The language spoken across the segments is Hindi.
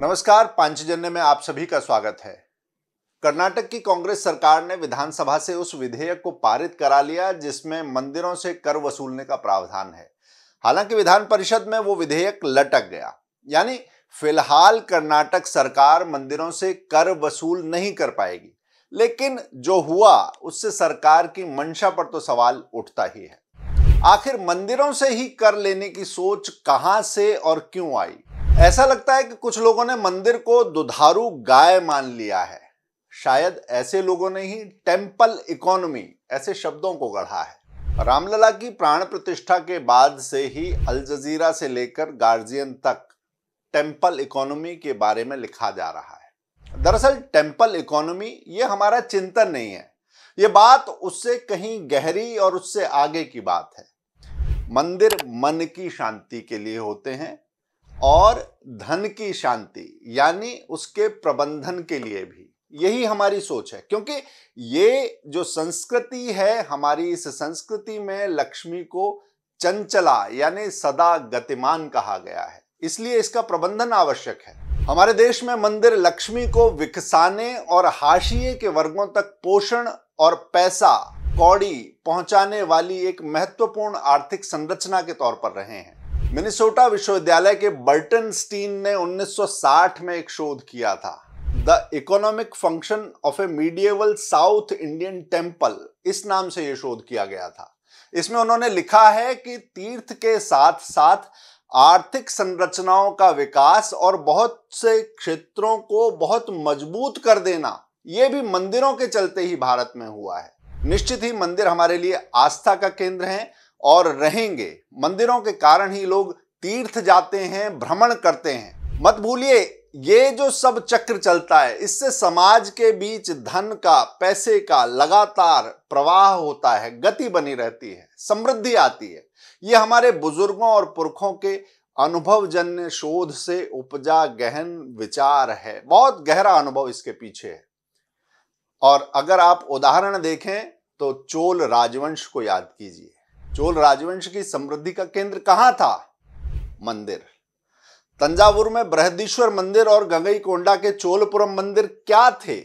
नमस्कार पांचजन्य में आप सभी का स्वागत है कर्नाटक की कांग्रेस सरकार ने विधानसभा से उस विधेयक को पारित करा लिया जिसमें मंदिरों से कर वसूलने का प्रावधान है हालांकि विधान परिषद में वो विधेयक लटक गया यानी फिलहाल कर्नाटक सरकार मंदिरों से कर वसूल नहीं कर पाएगी लेकिन जो हुआ उससे सरकार की मंशा पर तो सवाल उठता ही है आखिर मंदिरों से ही कर लेने की सोच कहां से और क्यों आई ऐसा लगता है कि कुछ लोगों ने मंदिर को दुधारू गाय मान लिया है शायद ऐसे लोगों ने ही टेम्पल इकोनॉमी ऐसे शब्दों को गढ़ा है रामलला की प्राण प्रतिष्ठा के बाद से ही अल जजीरा से लेकर गार्जियन तक टेम्पल इकोनॉमी के बारे में लिखा जा रहा है दरअसल टेम्पल इकोनॉमी ये हमारा चिंतन नहीं है ये बात उससे कहीं गहरी और उससे आगे की बात है मंदिर मन की शांति के लिए होते हैं और धन की शांति यानी उसके प्रबंधन के लिए भी यही हमारी सोच है क्योंकि ये जो संस्कृति है हमारी इस संस्कृति में लक्ष्मी को चंचला यानी सदा गतिमान कहा गया है इसलिए इसका प्रबंधन आवश्यक है हमारे देश में मंदिर लक्ष्मी को विकसाने और हाशिए के वर्गों तक पोषण और पैसा कौड़ी पहुंचाने वाली एक महत्वपूर्ण आर्थिक संरचना के तौर पर रहे हैं मिनिसोटा विश्वविद्यालय के बर्टन स्टीन ने 1960 में एक शोध किया था the economic function of a medieval south Indian temple इस नाम से यह शोध किया गया था इसमें उन्होंने लिखा है कि तीर्थ के साथ साथ आर्थिक संरचनाओं का विकास और बहुत से क्षेत्रों को बहुत मजबूत कर देना यह भी मंदिरों के चलते ही भारत में हुआ है निश्चित ही मंदिर हमारे लिए आस्था का केंद्र है और रहेंगे मंदिरों के कारण ही लोग तीर्थ जाते हैं भ्रमण करते हैं मत भूलिए ये जो सब चक्र चलता है इससे समाज के बीच धन का पैसे का लगातार प्रवाह होता है गति बनी रहती है समृद्धि आती है ये हमारे बुजुर्गों और पुरखों के अनुभवजन्य शोध से उपजा गहन विचार है बहुत गहरा अनुभव इसके पीछे है और अगर आप उदाहरण देखें तो चोल राजवंश को याद कीजिए चोल राजवंश की समृद्धि का केंद्र कहां था मंदिर तंजावुर में बृहदीश्वर मंदिर और गंगई कोंडा के चोलपुरम मंदिर क्या थे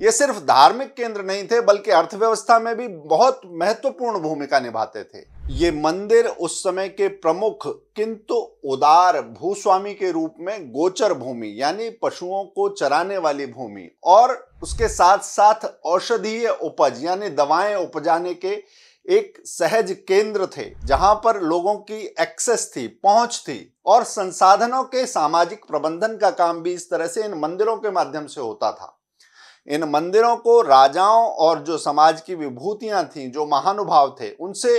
ये सिर्फ धार्मिक केंद्र नहीं थे बल्कि अर्थव्यवस्था में भी बहुत महत्वपूर्ण भूमिका निभाते थे ये मंदिर उस समय के प्रमुख किंतु उदार भूस्वामी के रूप में गोचर भूमि यानी पशुओं को चराने वाली भूमि और उसके साथ साथ औषधीय उपज यानी दवाएं उपजाने के एक सहज केंद्र थे जहां पर लोगों की एक्सेस थी पहुंच थी और संसाधनों के सामाजिक प्रबंधन का काम भी इस तरह से इन मंदिरों के माध्यम से होता था इन मंदिरों को राजाओं और जो समाज की विभूतियां थीं जो महानुभाव थे उनसे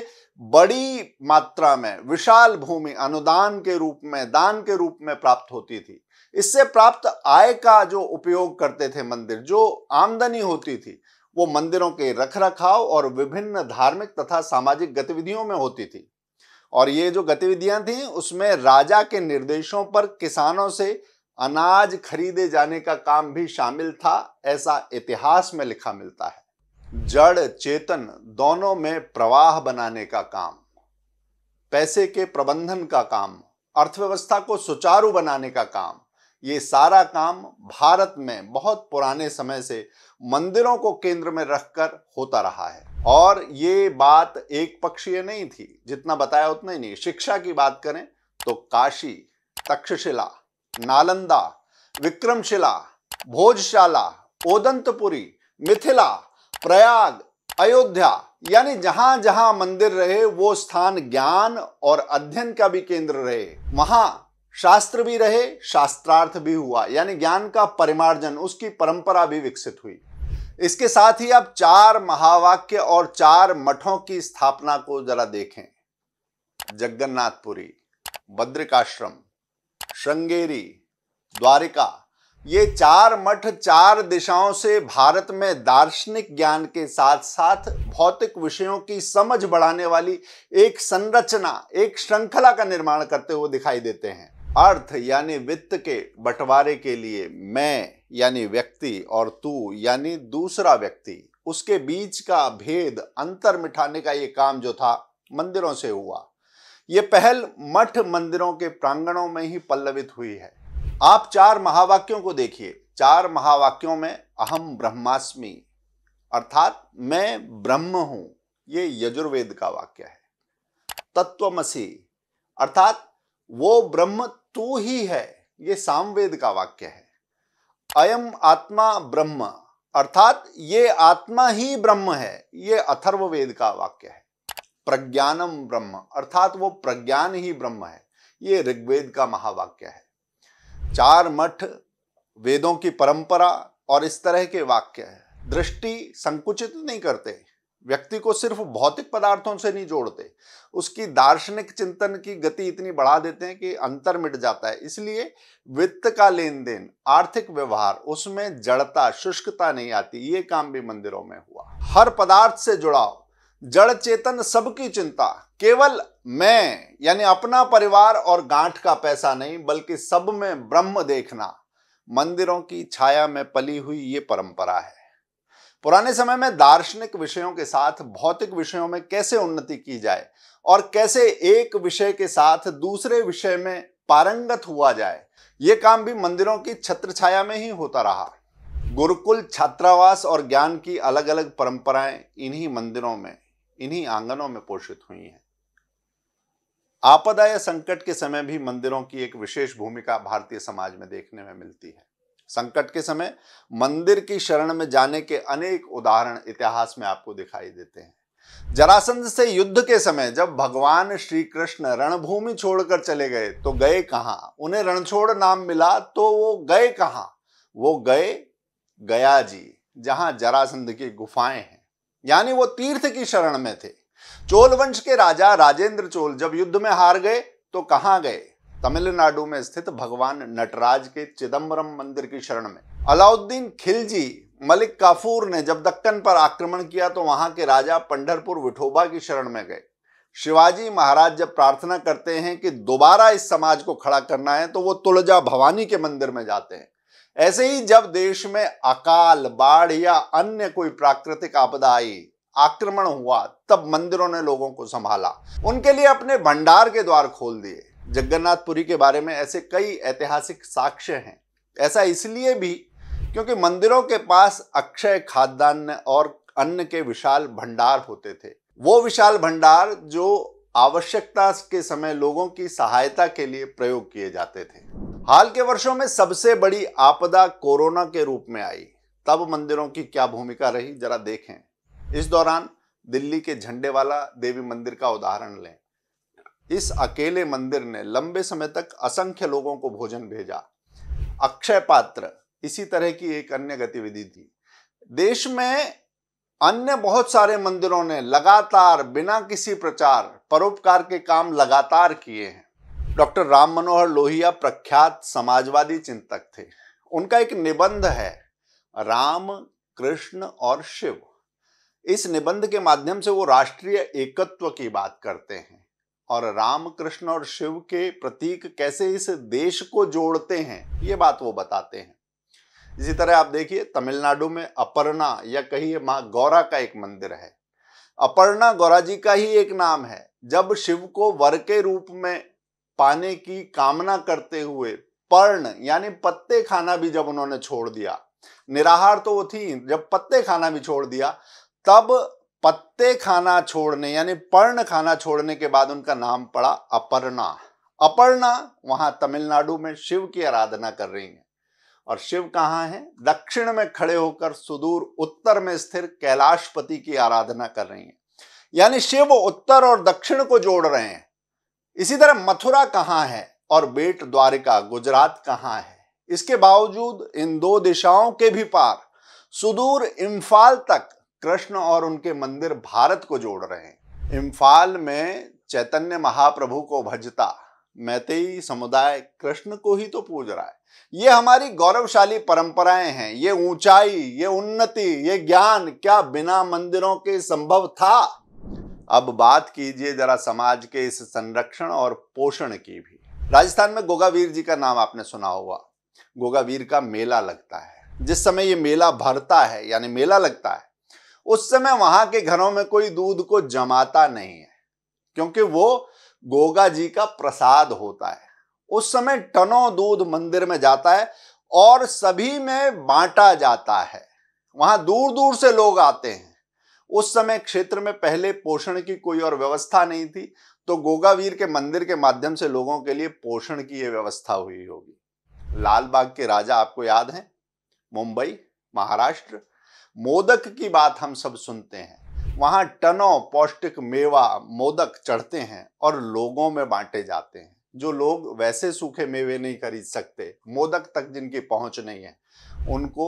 बड़ी मात्रा में विशाल भूमि अनुदान के रूप में दान के रूप में प्राप्त होती थी इससे प्राप्त आय का जो उपयोग करते थे मंदिर जो आमदनी होती थी वो मंदिरों के रख रखाव और विभिन्न धार्मिक तथा सामाजिक गतिविधियों में होती थी और ये जो गतिविधियां थी उसमें राजा के निर्देशों पर किसानों से अनाज खरीदे जाने का काम भी शामिल था ऐसा इतिहास में लिखा मिलता है जड़ चेतन दोनों में प्रवाह बनाने का काम पैसे के प्रबंधन का काम अर्थव्यवस्था को सुचारू बनाने का काम ये सारा काम भारत में बहुत पुराने समय से मंदिरों को केंद्र में रखकर होता रहा है और ये बात एक पक्षीय नहीं थी जितना बताया उतना ही नहीं शिक्षा की बात करें तो काशी तक्षशिला नालंदा विक्रमशिला भोजशाला ओदंतपुरी मिथिला प्रयाग अयोध्या यानी जहां जहां मंदिर रहे वो स्थान ज्ञान और अध्ययन का भी केंद्र रहे वहां शास्त्र भी रहे शास्त्रार्थ भी हुआ यानी ज्ञान का परिमार्जन उसकी परंपरा भी विकसित हुई इसके साथ ही आप चार महावाक्य और चार मठों की स्थापना को जरा देखें जगन्नाथपुरी बद्रिकाश्रम श्रृंगेरी द्वारिका ये चार मठ चार दिशाओं से भारत में दार्शनिक ज्ञान के साथ साथ भौतिक विषयों की समझ बढ़ाने वाली एक संरचना एक श्रृंखला का निर्माण करते हुए दिखाई देते हैं अर्थ यानी वित्त के बंटवारे के लिए मैं यानी व्यक्ति और तू यानी दूसरा व्यक्ति उसके बीच का भेद अंतर मिठाने का ये काम जो था मंदिरों से हुआ ये पहल मठ मंदिरों के प्रांगणों में ही पल्लवित हुई है आप चार महावाक्यों को देखिए चार महावाक्यों में अहम ब्रह्मास्मि अर्थात मैं ब्रह्म हूं ये यजुर्वेद का वाक्य है तत्वमसी अर्थात वो ब्रह्म तू ही है ये सामवेद का वाक्य है अयम आत्मा ब्रह्म अर्थात ये आत्मा ही ब्रह्म है ये अथर्ववेद का वाक्य है प्रज्ञानम ब्रह्म अर्थात वो प्रज्ञान ही ब्रह्म है ये ऋग्वेद का महावाक्य है चार मठ वेदों की परंपरा और इस तरह के वाक्य है दृष्टि संकुचित नहीं करते व्यक्ति को सिर्फ भौतिक पदार्थों से नहीं जोड़ते उसकी दार्शनिक चिंतन की गति इतनी बढ़ा देते हैं कि अंतर मिट जाता है इसलिए वित्त का लेन देन आर्थिक व्यवहार उसमें जड़ता शुष्कता नहीं आती ये काम भी मंदिरों में हुआ हर पदार्थ से जुड़ाव जड़ चेतन सबकी चिंता केवल मैं यानी अपना परिवार और गांठ का पैसा नहीं बल्कि सब में ब्रह्म देखना मंदिरों की छाया में पली हुई ये परंपरा है पुराने समय में दार्शनिक विषयों के साथ भौतिक विषयों में कैसे उन्नति की जाए और कैसे एक विषय के साथ दूसरे विषय में पारंगत हुआ जाए ये काम भी मंदिरों की छत्र छाया में ही होता रहा गुरुकुल छात्रावास और ज्ञान की अलग अलग परंपराएं इन्हीं मंदिरों में इन्हीं आंगनों में पोषित हुई हैं आपदा या संकट के समय भी मंदिरों की एक विशेष भूमिका भारतीय समाज में देखने में मिलती है संकट के समय मंदिर की शरण में जाने के अनेक उदाहरण इतिहास में आपको दिखाई देते हैं जरासंध से युद्ध के समय जब भगवान श्री कृष्ण रणभूमि छोड़कर चले गए तो गए कहां उन्हें रणछोड़ नाम मिला तो वो गए कहां वो गए गया जी जहां जरासंध की गुफाएं हैं यानी वो तीर्थ की शरण में थे चोल वंश के राजा राजेंद्र चोल जब युद्ध में हार गए तो कहां गए तमिलनाडु में स्थित भगवान नटराज के चिदम्बरम मंदिर की शरण में अलाउद्दीन खिलजी मलिक काफूर ने जब दक्कन पर आक्रमण किया तो वहां के राजा पंडरपुर विठोबा की शरण में गए शिवाजी महाराज जब प्रार्थना करते हैं कि दोबारा इस समाज को खड़ा करना है तो वो तुलजा भवानी के मंदिर में जाते हैं ऐसे ही जब देश में अकाल बाढ़ या अन्य कोई प्राकृतिक आपदा आई आक्रमण हुआ तब मंदिरों ने लोगों को संभाला उनके लिए अपने भंडार के द्वार खोल दिए जगन्नाथपुरी के बारे में ऐसे कई ऐतिहासिक साक्ष्य हैं ऐसा इसलिए भी क्योंकि मंदिरों के पास अक्षय खाद्यान्न और अन्न के विशाल भंडार होते थे वो विशाल भंडार जो आवश्यकता के समय लोगों की सहायता के लिए प्रयोग किए जाते थे हाल के वर्षों में सबसे बड़ी आपदा कोरोना के रूप में आई तब मंदिरों की क्या भूमिका रही जरा देखें इस दौरान दिल्ली के झंडे वाला देवी मंदिर का उदाहरण लें इस अकेले मंदिर ने लंबे समय तक असंख्य लोगों को भोजन भेजा अक्षय पात्र इसी तरह की एक अन्य गतिविधि थी देश में अन्य बहुत सारे मंदिरों ने लगातार बिना किसी प्रचार परोपकार के काम लगातार किए हैं डॉक्टर राम मनोहर लोहिया प्रख्यात समाजवादी चिंतक थे उनका एक निबंध है राम कृष्ण और शिव इस निबंध के माध्यम से वो राष्ट्रीय एकत्व की बात करते हैं और रामकृष्ण और शिव के प्रतीक कैसे इस देश को जोड़ते हैं ये बात वो बताते हैं इसी तरह आप देखिए तमिलनाडु में अपर्णा या कहिए माँ गौरा का एक मंदिर है अपर्णा गौरा जी का ही एक नाम है जब शिव को वर के रूप में पाने की कामना करते हुए पर्ण यानी पत्ते खाना भी जब उन्होंने छोड़ दिया निराहार तो वो थी जब पत्ते खाना भी छोड़ दिया तब पत्ते खाना छोड़ने यानी पर्ण खाना छोड़ने के बाद उनका नाम पड़ा अपर्णा अपर्णा वहां तमिलनाडु में शिव की आराधना कर रही हैं और शिव कहाँ हैं दक्षिण में खड़े होकर सुदूर उत्तर में स्थिर कैलाशपति की आराधना कर रही हैं यानी शिव उत्तर और दक्षिण को जोड़ रहे हैं इसी तरह मथुरा कहाँ है और बेट द्वारिका गुजरात कहाँ है इसके बावजूद इन दो दिशाओं के भी पार सुदूर इम्फाल तक कृष्ण और उनके मंदिर भारत को जोड़ रहे हैं इम्फाल में चैतन्य महाप्रभु को भजता मैतेई समुदाय कृष्ण को ही तो पूज रहा है ये हमारी गौरवशाली परंपराएं हैं ये ऊंचाई ये उन्नति ये ज्ञान क्या बिना मंदिरों के संभव था अब बात कीजिए जरा समाज के इस संरक्षण और पोषण की भी राजस्थान में गोगावीर जी का नाम आपने सुना होगा गोगावीर का मेला लगता है जिस समय ये मेला भरता है यानी मेला लगता है उस समय वहां के घरों में कोई दूध को जमाता नहीं है क्योंकि वो गोगा जी का प्रसाद होता है उस समय टनों दूध मंदिर में जाता है और सभी में बांटा जाता है वहां दूर दूर से लोग आते हैं उस समय क्षेत्र में पहले पोषण की कोई और व्यवस्था नहीं थी तो गोगावीर के मंदिर के माध्यम से लोगों के लिए पोषण की यह व्यवस्था हुई होगी लाल बाग के राजा आपको याद हैं मुंबई महाराष्ट्र मोदक की बात हम सब सुनते हैं वहाँ टनों पौष्टिक मेवा मोदक चढ़ते हैं और लोगों में बांटे जाते हैं जो लोग वैसे सूखे मेवे नहीं खरीद सकते मोदक तक जिनकी पहुंच नहीं है उनको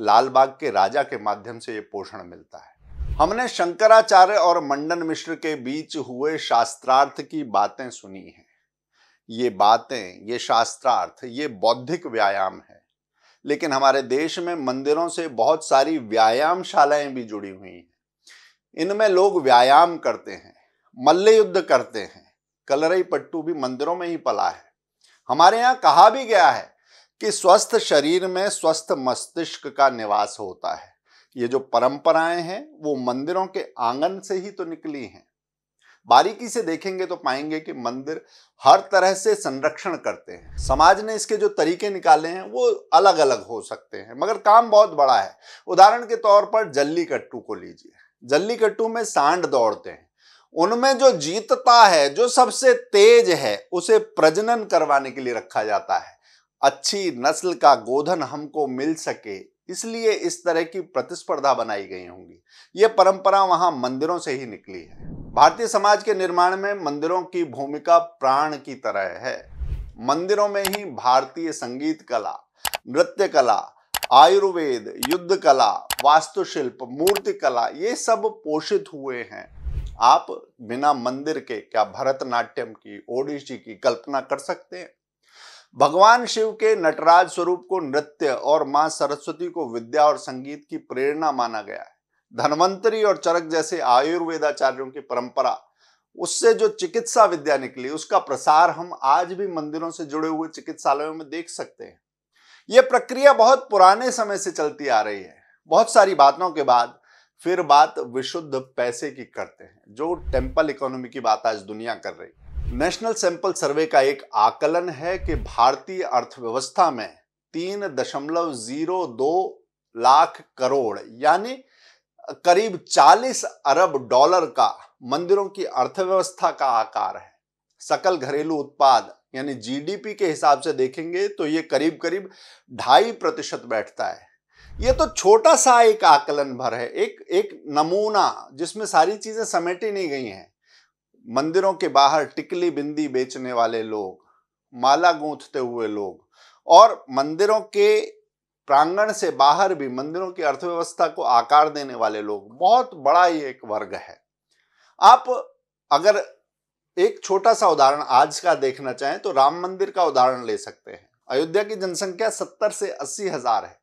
लाल बाग के राजा के माध्यम से ये पोषण मिलता है हमने शंकराचार्य और मंडन मिश्र के बीच हुए शास्त्रार्थ की बातें सुनी हैं ये बातें ये शास्त्रार्थ ये बौद्धिक व्यायाम है लेकिन हमारे देश में मंदिरों से बहुत सारी व्यायामशालाएं भी जुड़ी हुई हैं इनमें लोग व्यायाम करते हैं मल्ल युद्ध करते हैं कलरई पट्टू भी मंदिरों में ही पला है हमारे यहाँ कहा भी गया है कि स्वस्थ शरीर में स्वस्थ मस्तिष्क का निवास होता है ये जो परंपराएं हैं वो मंदिरों के आंगन से ही तो निकली हैं बारीकी से देखेंगे तो पाएंगे कि मंदिर हर तरह से संरक्षण करते हैं समाज ने इसके जो तरीके निकाले हैं वो अलग अलग हो सकते हैं मगर काम बहुत बड़ा है उदाहरण के तौर पर जल्लीकट्टू को लीजिए जल्लीकट्टू में सांड दौड़ते हैं उनमें जो जीतता है जो सबसे तेज है उसे प्रजनन करवाने के लिए रखा जाता है अच्छी नस्ल का गोधन हमको मिल सके इसलिए इस तरह की प्रतिस्पर्धा बनाई गई होंगी ये परंपरा वहां मंदिरों से ही निकली है भारतीय समाज के निर्माण में मंदिरों की भूमिका प्राण की तरह है मंदिरों में ही भारतीय संगीत कला नृत्य कला आयुर्वेद युद्ध कला वास्तुशिल्प मूर्ति कला ये सब पोषित हुए हैं आप बिना मंदिर के क्या भरतनाट्यम की ओडिशी की कल्पना कर सकते हैं भगवान शिव के नटराज स्वरूप को नृत्य और मां सरस्वती को विद्या और संगीत की प्रेरणा माना गया है धनवंतरी और चरक जैसे आयुर्वेदाचार्यों की परंपरा उससे जो चिकित्सा विद्या निकली उसका प्रसार हम आज भी मंदिरों से जुड़े हुए चिकित्सालयों में देख सकते हैं ये प्रक्रिया बहुत पुराने समय से चलती आ रही है बहुत सारी बातों के बाद फिर बात विशुद्ध पैसे की करते हैं जो टेम्पल इकोनॉमी की बात आज दुनिया कर रही नेशनल सैंपल सर्वे का एक आकलन है कि भारतीय अर्थव्यवस्था में तीन दशमलव जीरो दो लाख करोड़ यानी करीब 40 अरब डॉलर का मंदिरों की अर्थव्यवस्था का आकार है सकल घरेलू उत्पाद यानी जीडीपी के हिसाब से देखेंगे तो ये करीब करीब ढाई प्रतिशत बैठता है ये तो छोटा सा एक आकलन भर है एक एक नमूना जिसमें सारी चीजें समेटी नहीं गई हैं मंदिरों के बाहर टिकली बिंदी बेचने वाले लोग माला गूंथते हुए लोग और मंदिरों के प्रांगण से बाहर भी मंदिरों की अर्थव्यवस्था को आकार देने वाले लोग बहुत बड़ा ही एक वर्ग है आप अगर एक छोटा सा उदाहरण आज का देखना चाहें तो राम मंदिर का उदाहरण ले सकते हैं अयोध्या की जनसंख्या सत्तर से अस्सी हजार है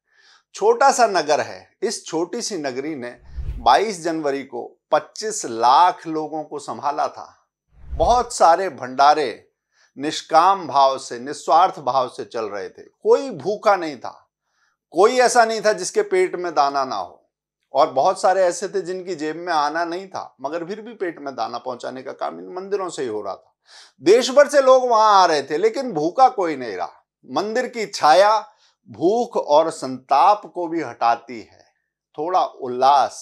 छोटा सा नगर है इस छोटी सी नगरी ने 22 जनवरी को 25 लाख लोगों को संभाला था बहुत सारे भंडारे निष्काम भाव से निस्वार्थ भाव से चल रहे थे कोई भूखा नहीं था कोई ऐसा नहीं था जिसके पेट में दाना ना हो और बहुत सारे ऐसे थे जिनकी जेब में आना नहीं था मगर फिर भी पेट में दाना पहुंचाने का काम इन मंदिरों से ही हो रहा था देश भर से लोग वहां आ रहे थे लेकिन भूखा कोई नहीं रहा मंदिर की छाया भूख और संताप को भी हटाती है थोड़ा उल्लास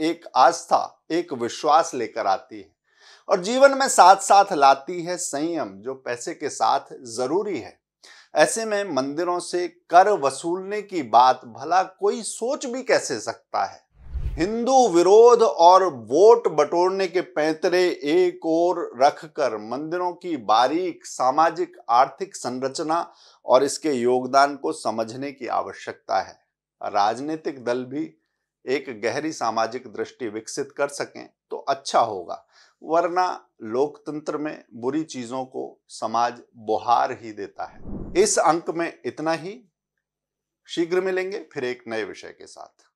एक आस्था एक विश्वास लेकर आती है और जीवन में साथ साथ लाती है संयम जो पैसे के साथ जरूरी है ऐसे में मंदिरों से कर वसूलने की बात भला कोई सोच भी कैसे सकता है हिंदू विरोध और वोट बटोरने के पैंतरे एक ओर रखकर मंदिरों की बारीक सामाजिक आर्थिक संरचना और इसके योगदान को समझने की आवश्यकता है राजनीतिक दल भी एक गहरी सामाजिक दृष्टि विकसित कर सकें तो अच्छा होगा वरना लोकतंत्र में बुरी चीजों को समाज बुहार ही देता है इस अंक में इतना ही शीघ्र मिलेंगे फिर एक नए विषय के साथ